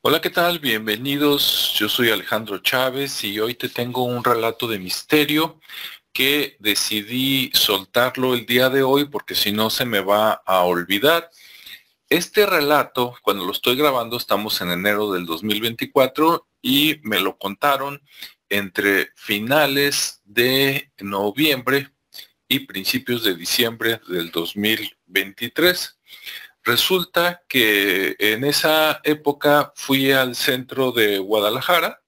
Hola, ¿qué tal? Bienvenidos. Yo soy Alejandro Chávez y hoy te tengo un relato de misterio que decidí soltarlo el día de hoy porque si no se me va a olvidar. Este relato, cuando lo estoy grabando, estamos en enero del 2024 y me lo contaron entre finales de noviembre y principios de diciembre del 2023. Resulta que en esa época fui al centro de Guadalajara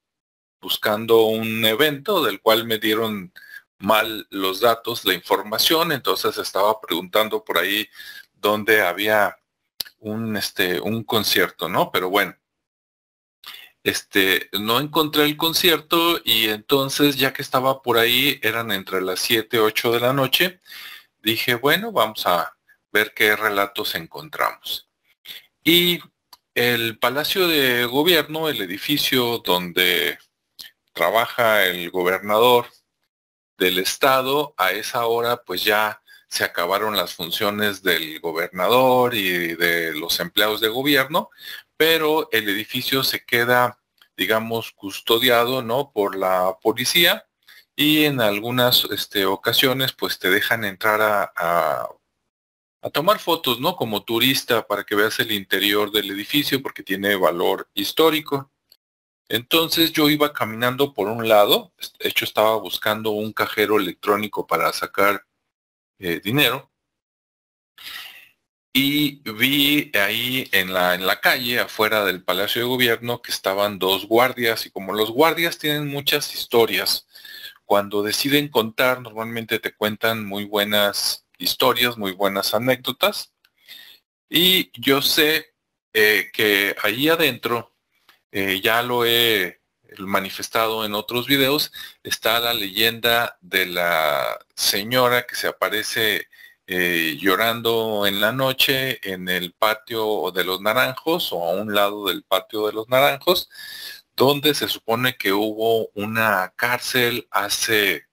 buscando un evento del cual me dieron mal los datos, la información, entonces estaba preguntando por ahí dónde había un, este, un concierto, ¿no? Pero bueno, este, no encontré el concierto y entonces ya que estaba por ahí, eran entre las 7, 8 de la noche, dije, bueno, vamos a, ver qué relatos encontramos. Y el Palacio de Gobierno, el edificio donde trabaja el gobernador del estado, a esa hora pues ya se acabaron las funciones del gobernador y de los empleados de gobierno, pero el edificio se queda, digamos, custodiado, ¿no? Por la policía y en algunas este, ocasiones pues te dejan entrar a a tomar fotos, ¿no? Como turista para que veas el interior del edificio porque tiene valor histórico. Entonces yo iba caminando por un lado, de hecho estaba buscando un cajero electrónico para sacar eh, dinero. Y vi ahí en la, en la calle, afuera del Palacio de Gobierno, que estaban dos guardias y como los guardias tienen muchas historias, cuando deciden contar normalmente te cuentan muy buenas historias, muy buenas anécdotas. Y yo sé eh, que ahí adentro, eh, ya lo he eh, manifestado en otros videos, está la leyenda de la señora que se aparece llorando en la noche en el patio de los naranjos o a un lado del patio de los naranjos, donde se supone que hubo una cárcel hace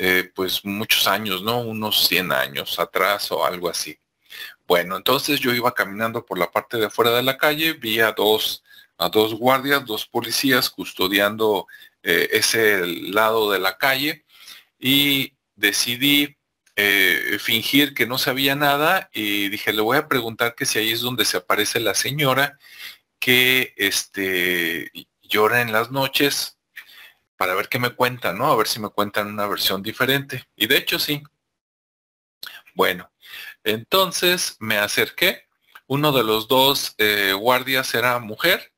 eh, pues muchos años, ¿no? Unos 100 años atrás o algo así. Bueno, entonces yo iba caminando por la parte de afuera de la calle, vi a dos, a dos guardias, dos policías custodiando eh, ese lado de la calle y decidí eh, fingir que no sabía nada y dije, le voy a preguntar que si ahí es donde se aparece la señora que este, llora en las noches para ver qué me cuentan, ¿no? A ver si me cuentan una versión diferente. Y de hecho sí. Bueno, entonces me acerqué. Uno de los dos eh, guardias era mujer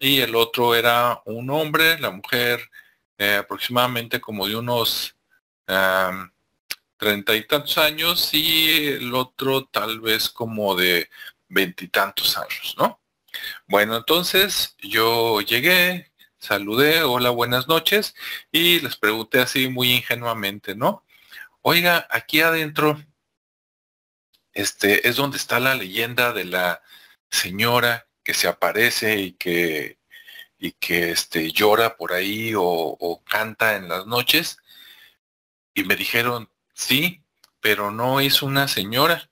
y el otro era un hombre. La mujer eh, aproximadamente como de unos treinta y tantos años y el otro tal vez como de veintitantos años, ¿no? Bueno, entonces yo llegué, saludé, hola, buenas noches, y les pregunté así muy ingenuamente, ¿no? Oiga, aquí adentro, este, es donde está la leyenda de la señora que se aparece y que, y que este, llora por ahí o, o canta en las noches. Y me dijeron, sí, pero no es una señora,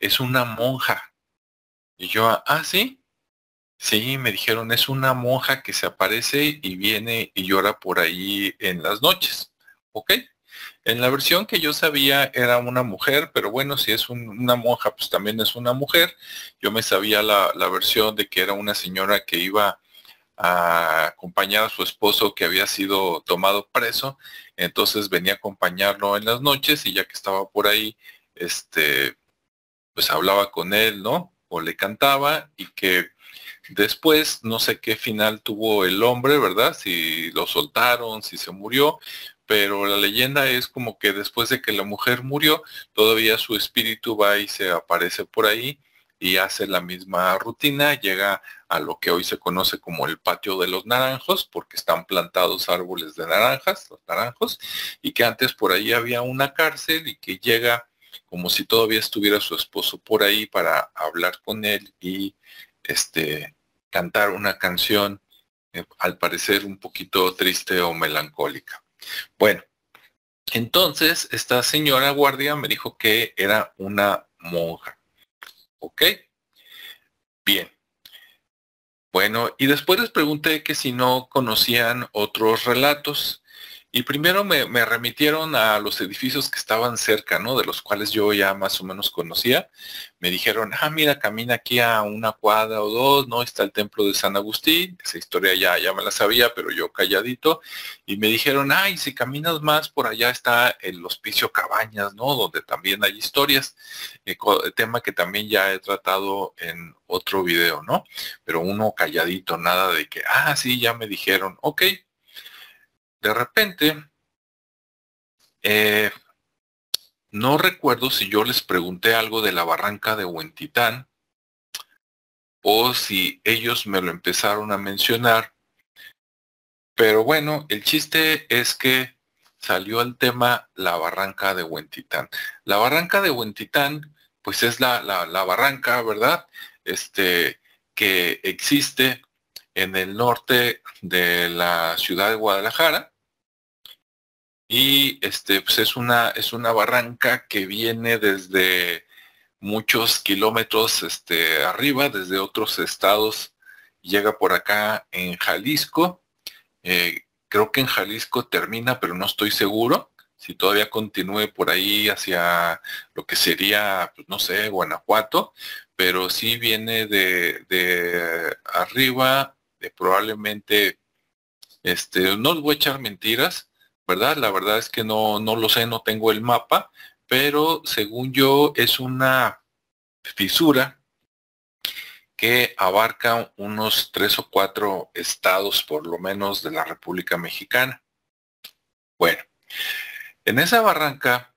es una monja. Y yo, ah, sí, Sí, me dijeron, es una monja que se aparece y viene y llora por ahí en las noches. ¿Ok? En la versión que yo sabía era una mujer, pero bueno, si es una monja, pues también es una mujer. Yo me sabía la, versión de que era una señora que iba a acompañar a su esposo que había sido tomado preso, entonces venía a acompañarlo en las noches y ya que estaba por ahí, este, pues hablaba con él, ¿no? o le cantaba y que después no sé qué final tuvo el hombre, ¿verdad? Si lo soltaron, si se murió, pero la leyenda es como que después de que la mujer murió, todavía su espíritu va y se aparece por ahí y hace la misma rutina, llega a lo que hoy se conoce como el patio de los naranjos, porque están plantados árboles de naranjas, los naranjos, y que antes por ahí había una cárcel y que llega como si todavía estuviera su esposo por ahí para hablar con él y este, cantar una canción, eh, al parecer un poquito triste o melancólica. Bueno, entonces esta señora guardia me dijo que era una monja. ¿Ok? Bien. Bueno, y después les pregunté que si no conocían otros relatos y primero me, remitieron a los edificios que estaban cerca, ¿no? De los cuales yo ya más o menos conocía. Me dijeron, ah, mira, camina aquí a una cuadra o dos, ¿no? Está el templo de San Agustín. Esa historia ya, ya me la sabía, pero yo calladito. Y me dijeron, ay, si caminas más, por allá está el hospicio Cabañas, ¿no? Donde también hay historias. Eh, eh tema que también ya he tratado en otro video, ¿no? Pero uno calladito, nada de que, ah, sí, ya me dijeron, ok, de repente, eh, no recuerdo si yo les pregunté algo de la barranca de Huentitán o si ellos me lo empezaron a mencionar. Pero bueno, el chiste es que salió el tema la barranca de Huentitán. La barranca de Huentitán, pues es la, la, la barranca, ¿verdad? Este, que existe en el norte de la ciudad de Guadalajara. Y este, pues es una, es una barranca que viene desde muchos kilómetros este, arriba, desde otros estados, llega por acá en Jalisco. Eh, creo que en Jalisco termina, pero no estoy seguro. Si todavía continúe por ahí hacia lo que sería, pues, no sé, Guanajuato, pero sí viene de, de arriba probablemente, este, no os voy a echar mentiras, ¿verdad? La verdad es que no, no lo sé, no tengo el mapa, pero según yo es una fisura que abarca unos tres o cuatro estados por lo menos de la República Mexicana. Bueno, en esa barranca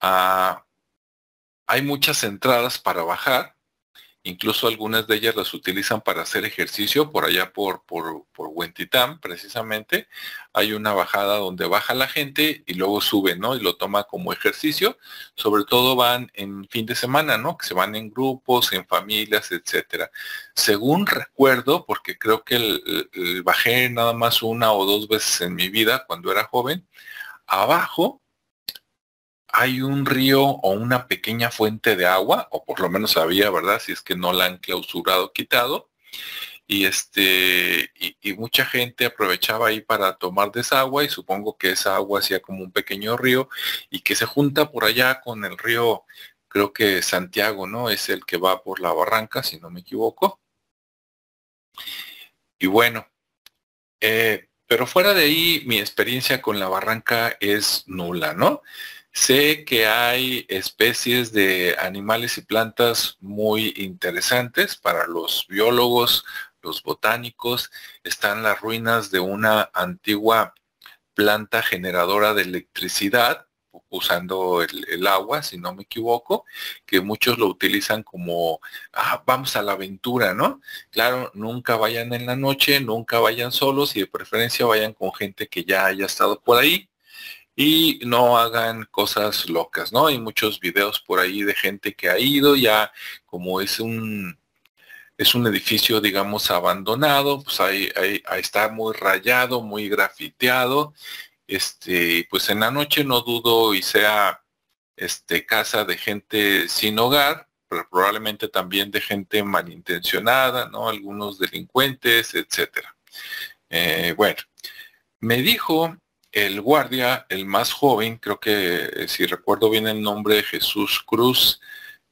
ah, hay muchas entradas para bajar, Incluso algunas de ellas las utilizan para hacer ejercicio por allá por, por, por Huentitán, precisamente. Hay una bajada donde baja la gente y luego sube, ¿no? Y lo toma como ejercicio. Sobre todo van en fin de semana, ¿no? Que se van en grupos, en familias, etcétera. Según recuerdo, porque creo que bajé nada más una o dos veces en mi vida cuando era joven, abajo hay un río o una pequeña fuente de agua, o por lo menos había, ¿verdad? Si es que no la han clausurado, quitado. Y este, y, mucha gente aprovechaba ahí para tomar desagua y supongo que esa agua hacía como un pequeño río y que se junta por allá con el río, creo que Santiago, ¿no? Es el que va por la barranca, si no me equivoco. Y bueno, eh, pero fuera de ahí mi experiencia con la barranca es nula, ¿no? Sé que hay especies de animales y plantas muy interesantes para los biólogos, los botánicos. Están las ruinas de una antigua planta generadora de electricidad usando el, agua, si no me equivoco, que muchos lo utilizan como, ah, vamos a la aventura, ¿no? Claro, nunca vayan en la noche, nunca vayan solos y de preferencia vayan con gente que ya haya estado por ahí y no hagan cosas locas, ¿no? Hay muchos videos por ahí de gente que ha ido, ya como es un es un edificio, digamos, abandonado, pues ahí, ahí, está muy rayado, muy grafiteado. Este, pues en la noche no dudo y sea este casa de gente sin hogar, pero probablemente también de gente malintencionada, ¿no? Algunos delincuentes, etcétera. Eh, bueno, me dijo el guardia, el más joven, creo que eh, si recuerdo bien el nombre de Jesús Cruz,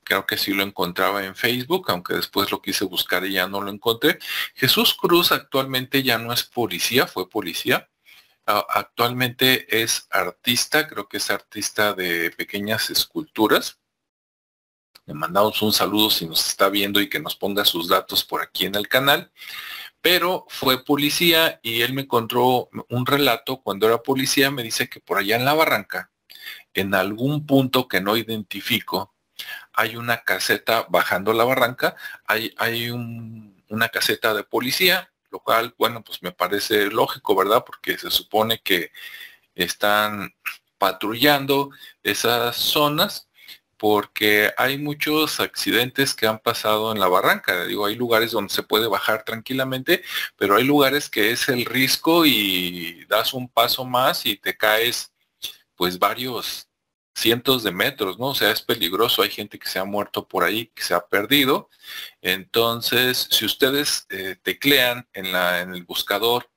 creo que sí lo encontraba en Facebook, aunque después lo quise buscar y ya no lo encontré. Jesús Cruz actualmente ya no es policía, fue policía. actualmente es artista, creo que es artista de pequeñas esculturas. Le mandamos un saludo si nos está viendo y que nos ponga sus datos por aquí en el canal pero fue policía y él me encontró un relato cuando era policía, me dice que por allá en la barranca, en algún punto que no identifico, hay una caseta bajando la barranca, hay, hay una caseta de policía, lo cual, bueno, pues me parece lógico, ¿verdad? Porque se supone que están patrullando esas zonas porque hay muchos accidentes que han pasado en la barranca. Digo, hay lugares donde se puede bajar tranquilamente, pero hay lugares que es el riesgo y das un paso más y te caes pues varios cientos de metros, ¿no? O sea, es peligroso, hay gente que se ha muerto por ahí, que se ha perdido. Entonces, si ustedes eh, teclean en, la, en el buscador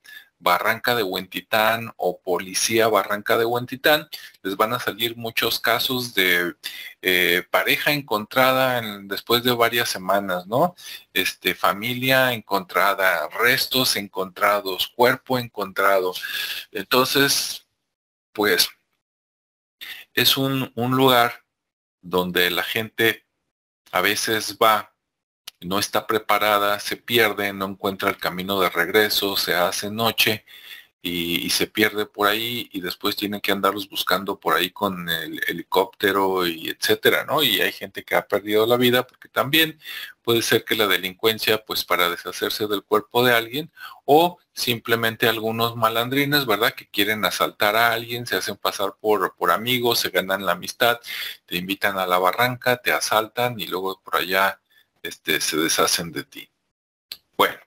Barranca de Huentitán o Policía Barranca de Huentitán, les van a salir muchos casos de eh, pareja encontrada después de varias semanas, ¿no? Este, familia encontrada, restos encontrados, cuerpo encontrado. Entonces, pues, es un lugar donde la gente a veces va no está preparada, se pierde, no encuentra el camino de regreso, se hace noche y, se pierde por ahí y después tienen que andarlos buscando por ahí con el helicóptero y etcétera, ¿no? Y hay gente que ha perdido la vida porque también puede ser que la delincuencia, pues para deshacerse del cuerpo de alguien o simplemente algunos malandrines, ¿verdad? Que quieren asaltar a alguien, se hacen pasar por, por amigos, se ganan la amistad, te invitan a la barranca, te asaltan y luego por allá este, se deshacen de ti. Bueno,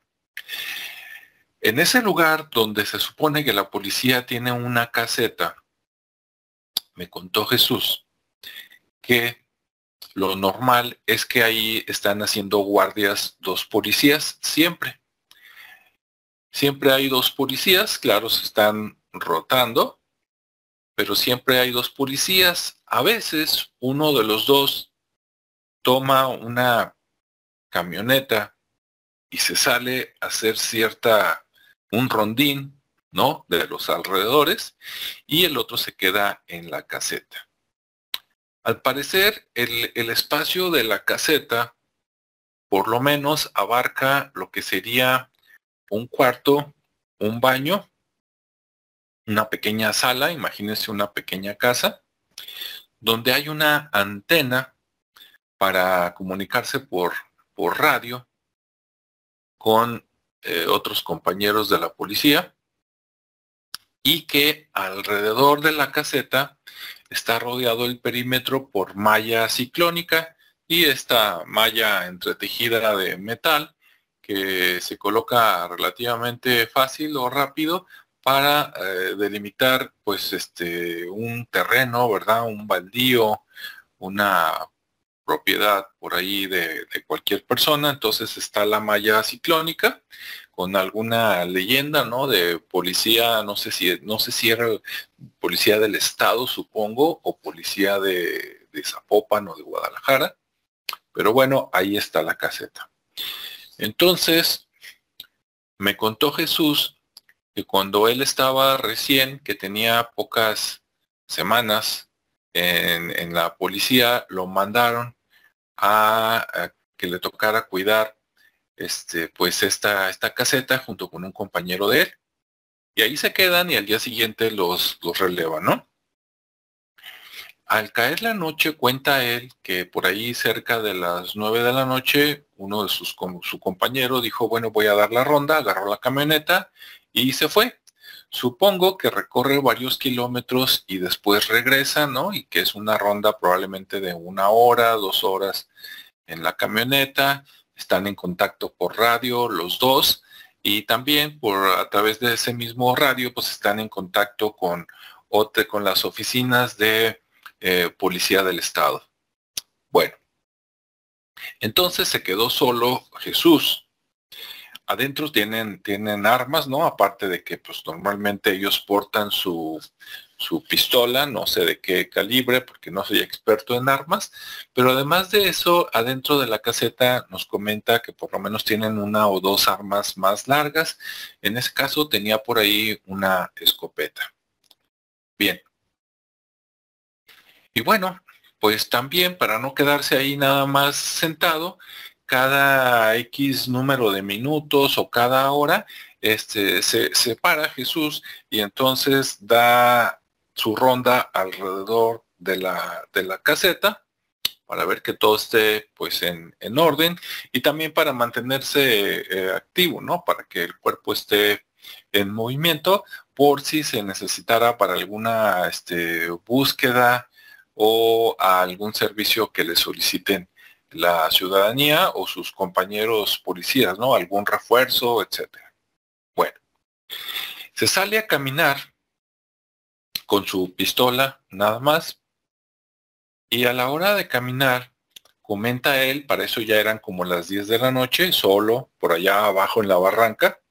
en ese lugar donde se supone que la policía tiene una caseta, me contó Jesús que lo normal es que ahí están haciendo guardias dos policías siempre. Siempre hay dos policías, claro, se están rotando, pero siempre hay dos policías. A veces uno de los dos toma una camioneta y se sale a hacer cierta, un rondín, ¿no? De los alrededores y el otro se queda en la caseta. Al parecer, el, el espacio de la caseta por lo menos abarca lo que sería un cuarto, un baño, una pequeña sala, imagínense una pequeña casa, donde hay una antena para comunicarse por por radio con eh, otros compañeros de la policía y que alrededor de la caseta está rodeado el perímetro por malla ciclónica y esta malla entretejida de metal que se coloca relativamente fácil o rápido para eh, delimitar pues este un terreno, ¿verdad? Un baldío, una propiedad por ahí de, cualquier persona, entonces está la malla ciclónica con alguna leyenda, ¿no? De policía, no sé si, no sé si era policía del estado, supongo, o policía de, Zapopan o de Guadalajara, pero bueno, ahí está la caseta. Entonces, me contó Jesús que cuando él estaba recién, que tenía pocas semanas en, en la policía, lo mandaron a, que le tocara cuidar este, pues esta, esta caseta junto con un compañero de él. Y ahí se quedan y al día siguiente los, los releva, ¿no? Al caer la noche cuenta él que por ahí cerca de las 9 de la noche uno de sus su compañero dijo, bueno, voy a dar la ronda, agarró la camioneta y se fue. Supongo que recorre varios kilómetros y después regresa, ¿no? Y que es una ronda probablemente de una hora, dos horas en la camioneta. Están en contacto por radio los dos y también por a través de ese mismo radio pues están en contacto con, con las oficinas de eh, policía del estado. Bueno, entonces se quedó solo Jesús adentro tienen, tienen armas, ¿no? Aparte de que pues normalmente ellos portan su, su pistola, no sé de qué calibre, porque no soy experto en armas, pero además de eso, adentro de la caseta nos comenta que por lo menos tienen una o dos armas más largas. En ese caso tenía por ahí una escopeta. Bien. Y bueno, pues también para no quedarse ahí nada más sentado, cada X número de minutos o cada hora, este, se, separa para Jesús y entonces da su ronda alrededor de la, de la caseta para ver que todo esté pues en, orden y también para mantenerse eh, activo, ¿no? Para que el cuerpo esté en movimiento por si se necesitara para alguna este, búsqueda o algún servicio que le soliciten la ciudadanía o sus compañeros policías, ¿no? Algún refuerzo, etcétera. Bueno, se sale a caminar con su pistola nada más y a la hora de caminar, comenta él, para eso ya eran como las 10 de la noche, solo por allá abajo en la barranca,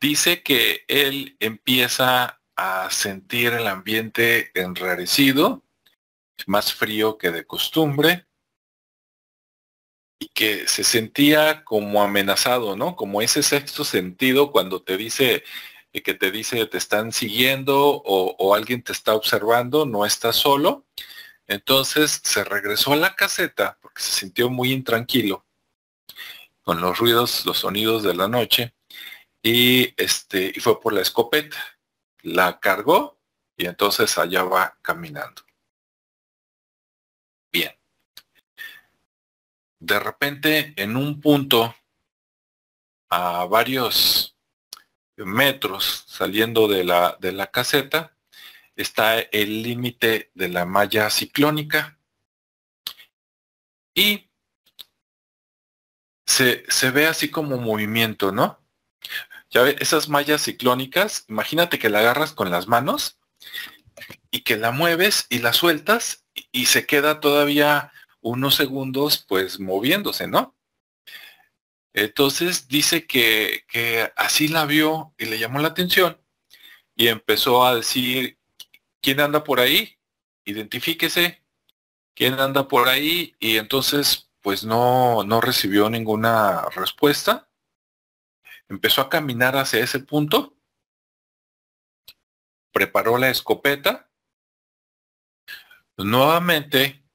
dice que él empieza a sentir el ambiente enrarecido, más frío que de costumbre y que se sentía como amenazado, ¿no? Como ese sexto sentido cuando te dice eh, que te dice te están siguiendo o, alguien te está observando, no estás solo. Entonces se regresó a la caseta porque se sintió muy intranquilo con los ruidos, los sonidos de la noche y este y fue por la escopeta, la cargó y entonces allá va caminando. de repente en un punto a varios metros saliendo de la, de la caseta está el límite de la malla ciclónica y se, ve así como movimiento, ¿no? Ya ves, esas mallas ciclónicas, imagínate que la agarras con las manos y que la mueves y la sueltas y se queda todavía unos segundos pues moviéndose, ¿no? Entonces dice que, que, así la vio y le llamó la atención y empezó a decir, ¿quién anda por ahí? Identifíquese, ¿quién anda por ahí? Y entonces pues no, no recibió ninguna respuesta. Empezó a caminar hacia ese punto, preparó la escopeta, nuevamente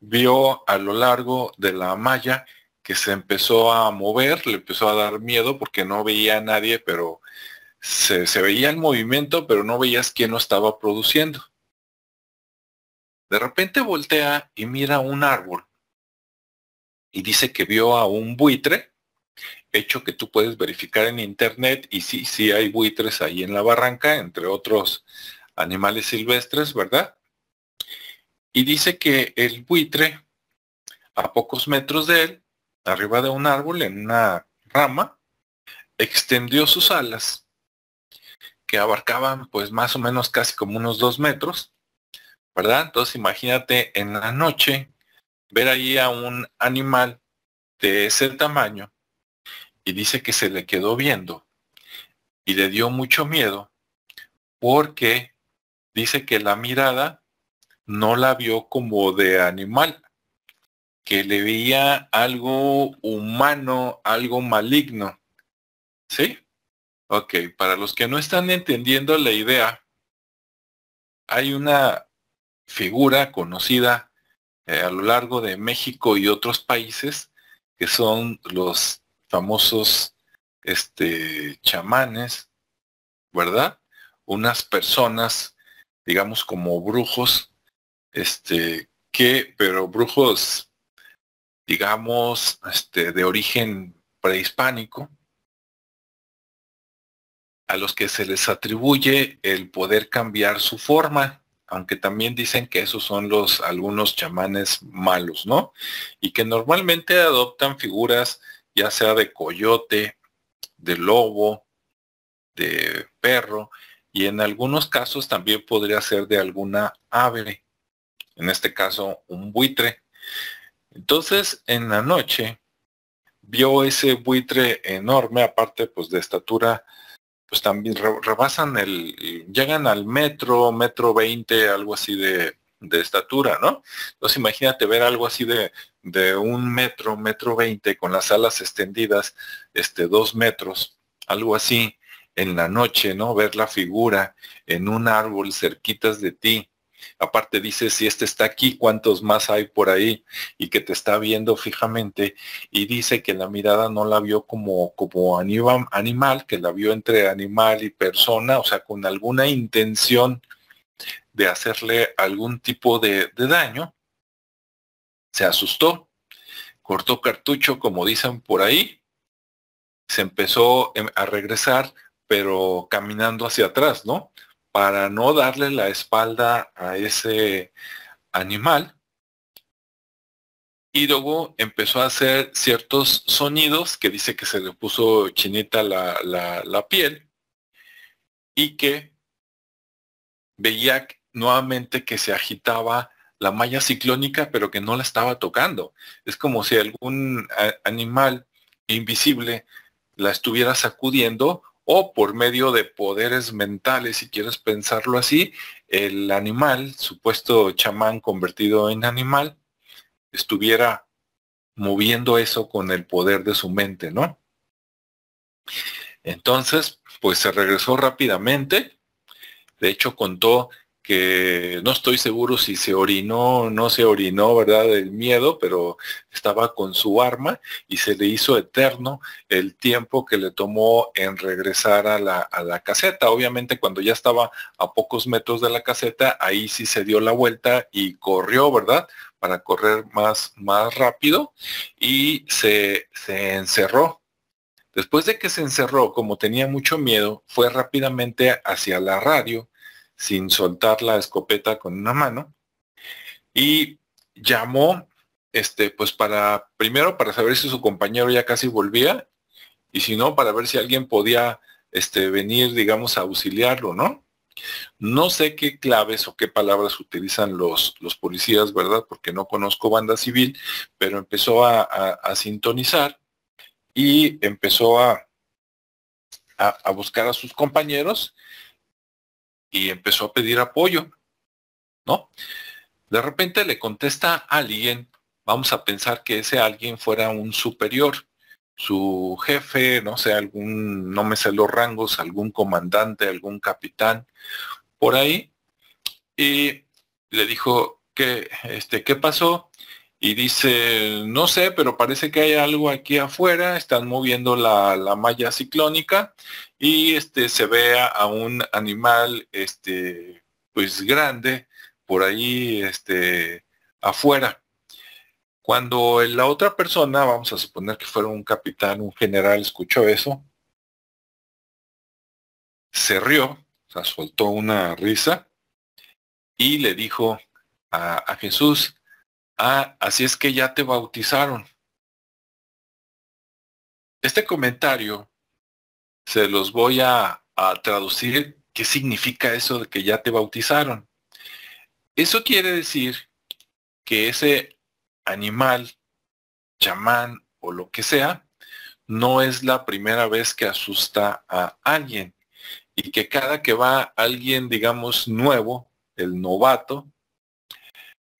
vio a lo largo de la malla que se empezó a mover, le empezó a dar miedo porque no veía a nadie, pero se, veía el movimiento, pero no veías quién lo estaba produciendo. De repente voltea y mira un árbol y dice que vio a un buitre, hecho que tú puedes verificar en internet y sí, sí hay buitres ahí en la barranca, entre otros animales silvestres, ¿verdad? Y dice que el buitre, a pocos metros de él, arriba de un árbol, en una rama, extendió sus alas, que abarcaban pues más o menos casi como unos dos metros, ¿verdad? Entonces imagínate en la noche ver ahí a un animal de ese tamaño y dice que se le quedó viendo y le dio mucho miedo porque dice que la mirada no la vio como de animal, que le veía algo humano, algo maligno. ¿Sí? Ok, para los que no están entendiendo la idea, hay una figura conocida eh, a lo largo de México y otros países que son los famosos este, chamanes, ¿verdad? Unas personas, digamos, como brujos este, que, pero brujos, digamos, este, de origen prehispánico, a los que se les atribuye el poder cambiar su forma, aunque también dicen que esos son los algunos chamanes malos, ¿no? Y que normalmente adoptan figuras ya sea de coyote, de lobo, de perro, y en algunos casos también podría ser de alguna ave en este caso un buitre. Entonces, en la noche, vio ese buitre enorme, aparte pues de estatura, pues también rebasan el, llegan al metro, metro veinte, algo así de, de estatura, ¿no? Entonces imagínate ver algo así de, de un metro, metro veinte, con las alas extendidas, este, dos metros, algo así, en la noche, ¿no? Ver la figura en un árbol cerquitas de ti, Aparte dice, si este está aquí, ¿cuántos más hay por ahí? Y que te está viendo fijamente. Y dice que la mirada no la vio como, como animal, que la vio entre animal y persona, o sea, con alguna intención de hacerle algún tipo de, de daño. Se asustó, cortó cartucho, como dicen por ahí, se empezó em, a regresar, pero caminando hacia atrás, ¿no? para no darle la espalda a ese animal, y luego empezó a hacer ciertos sonidos que dice que se le puso chinita la piel y que veía nuevamente que se agitaba la malla ciclónica pero que no la estaba tocando. Es como si algún animal invisible la estuviera sacudiendo o por medio de poderes mentales, si quieres pensarlo así, el animal, supuesto chamán convertido en animal, estuviera moviendo eso con el poder de su mente, ¿no? Entonces, pues se regresó rápidamente. De hecho, contó que no estoy seguro si se orinó no se orinó, ¿verdad? Del miedo, pero estaba con su arma y se le hizo eterno el tiempo que le tomó en regresar a la, caseta. Obviamente cuando ya estaba a pocos metros de la caseta, ahí sí se dio la vuelta y corrió, ¿verdad? Para correr más, más rápido y se, se encerró Después de que se encerró, como tenía mucho miedo, fue rápidamente hacia la radio sin soltar la escopeta con una mano y llamó este pues para primero para saber si su compañero ya casi volvía y si no para ver si alguien podía este venir digamos a auxiliarlo no no sé qué claves o qué palabras utilizan los, los policías, ¿verdad? Porque no conozco banda civil, pero empezó a, sintonizar y empezó a, a, buscar a sus compañeros y empezó a pedir apoyo, ¿no? De repente le contesta a alguien, vamos a pensar que ese alguien fuera un superior, su jefe, no sé, algún, no me sé los rangos, algún comandante, algún capitán, por ahí, y le dijo, que, este, ¿qué pasó? y dice, no sé, pero parece que hay algo aquí afuera, están moviendo la, la, malla ciclónica y este se vea a un animal este pues grande por ahí este afuera cuando la otra persona vamos a suponer que fuera un capitán un general escuchó eso se rió o sea soltó una risa y le dijo a, Jesús ah así es que ya te bautizaron este comentario se los voy a, traducir qué significa eso de que ya te bautizaron. Eso quiere decir que ese animal, chamán o lo que sea, no es la primera vez que asusta a alguien y que cada que va alguien, digamos, nuevo, el novato,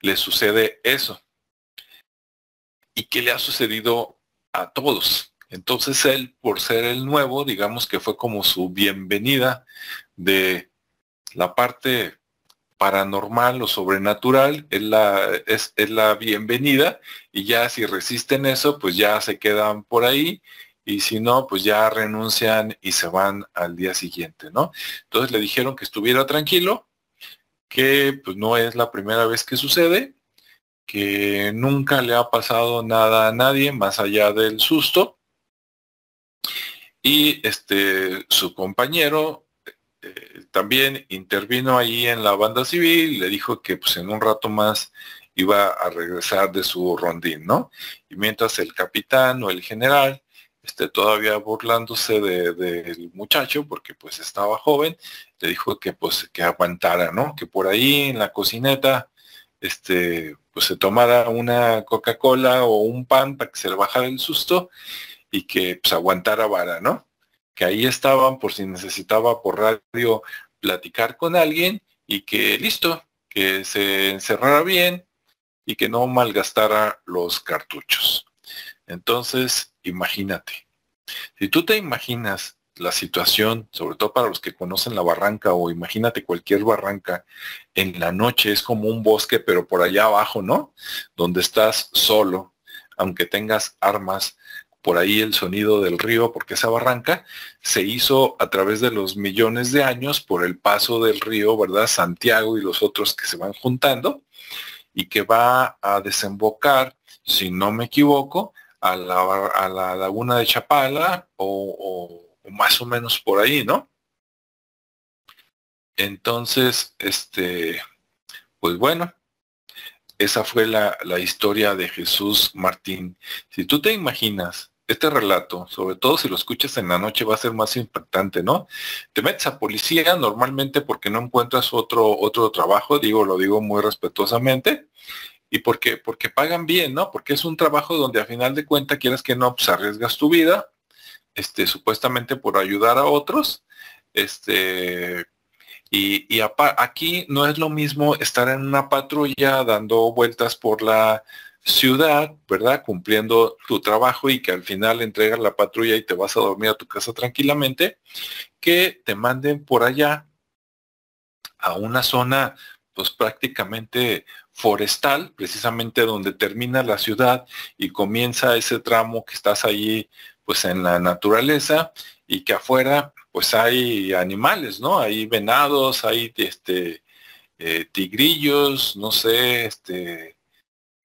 le sucede eso y qué le ha sucedido a todos. Entonces él, por ser el nuevo, digamos que fue como su bienvenida de la parte paranormal o sobrenatural, es la, es, la bienvenida y ya si resisten eso, pues ya se quedan por ahí y si no, pues ya renuncian y se van al día siguiente, ¿no? Entonces le dijeron que estuviera tranquilo, que pues no es la primera vez que sucede, que nunca le ha pasado nada a nadie más allá del susto y este, su compañero eh, también intervino ahí en la banda civil, le dijo que pues en un rato más iba a regresar de su rondín, ¿no? Y mientras el capitán o el general, este, todavía burlándose del muchacho, porque pues estaba joven, le dijo que pues que aguantara, ¿no? Que por ahí en la cocineta, este, pues se tomara una Coca-Cola o un pan para que se le bajara el susto y que pues, aguantara vara, ¿no? Que ahí estaban por si necesitaba por radio platicar con alguien y que listo, que se encerrara bien y que no malgastara los cartuchos. Entonces, imagínate, si tú te imaginas la situación, sobre todo para los que conocen la barranca o imagínate cualquier barranca, en la noche es como un bosque, pero por allá abajo, ¿no? Donde estás solo, aunque tengas armas, por ahí el sonido del río, porque esa barranca se hizo a través de los millones de años por el paso del río, ¿verdad? Santiago y los otros que se van juntando y que va a desembocar, si no me equivoco, a la, a la laguna de Chapala o, más o menos por ahí, ¿no? Entonces, este, pues bueno, esa fue la, la, historia de Jesús Martín. Si tú te imaginas este relato, sobre todo si lo escuchas en la noche, va a ser más impactante, ¿no? Te metes a policía normalmente porque no encuentras otro, otro trabajo, digo, lo digo muy respetuosamente, y porque, porque pagan bien, ¿no? Porque es un trabajo donde a final de cuentas quieres que no, pues arriesgas tu vida, este, supuestamente por ayudar a otros, este, y aquí no es lo mismo estar en una patrulla dando vueltas por la ciudad, ¿verdad? Cumpliendo tu trabajo y que al final entregas la patrulla y te vas a dormir a tu casa tranquilamente, que te manden por allá a una zona pues prácticamente forestal, precisamente donde termina la ciudad y comienza ese tramo que estás allí pues en la naturaleza y que afuera pues hay animales, ¿no? Hay venados, hay este eh, tigrillos, no sé, este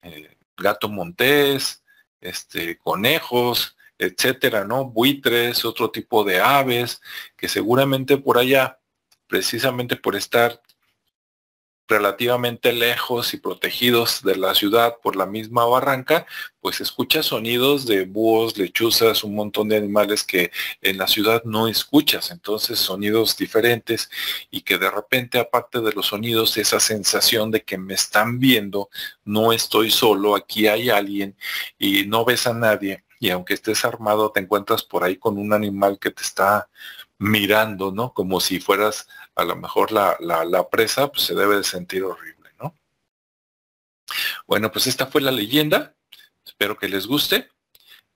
eh, gato montés, este, conejos, etcétera, ¿no? Buitres, otro tipo de aves, que seguramente por allá, precisamente por estar relativamente lejos y protegidos de la ciudad por la misma barranca, pues escuchas sonidos de búhos, lechuzas, un montón de animales que en la ciudad no escuchas, entonces sonidos diferentes y que de repente aparte de los sonidos esa sensación de que me están viendo, no estoy solo, aquí hay alguien y no ves a nadie y aunque estés armado te encuentras por ahí con un animal que te está mirando, ¿no? Como si fueras a lo mejor la, la, presa, pues se debe de sentir horrible, ¿no? Bueno, pues esta fue la leyenda. Espero que les guste.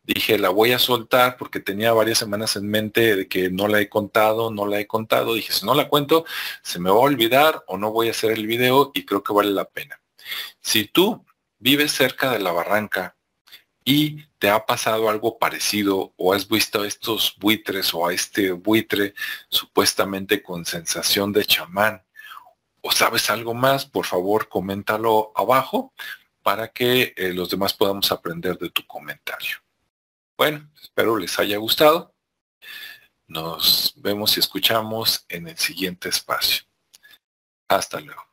Dije, la voy a soltar porque tenía varias semanas en mente de que no la he contado, no la he contado. Dije, si no la cuento, se me va a olvidar o no voy a hacer el video y creo que vale la pena. Si tú vives cerca de la barranca y te ha pasado algo parecido o has visto a estos buitres o a este buitre supuestamente con sensación de chamán o sabes algo más, por favor coméntalo abajo para que eh, los demás podamos aprender de tu comentario. Bueno, espero les haya gustado. Nos vemos y escuchamos en el siguiente espacio. Hasta luego.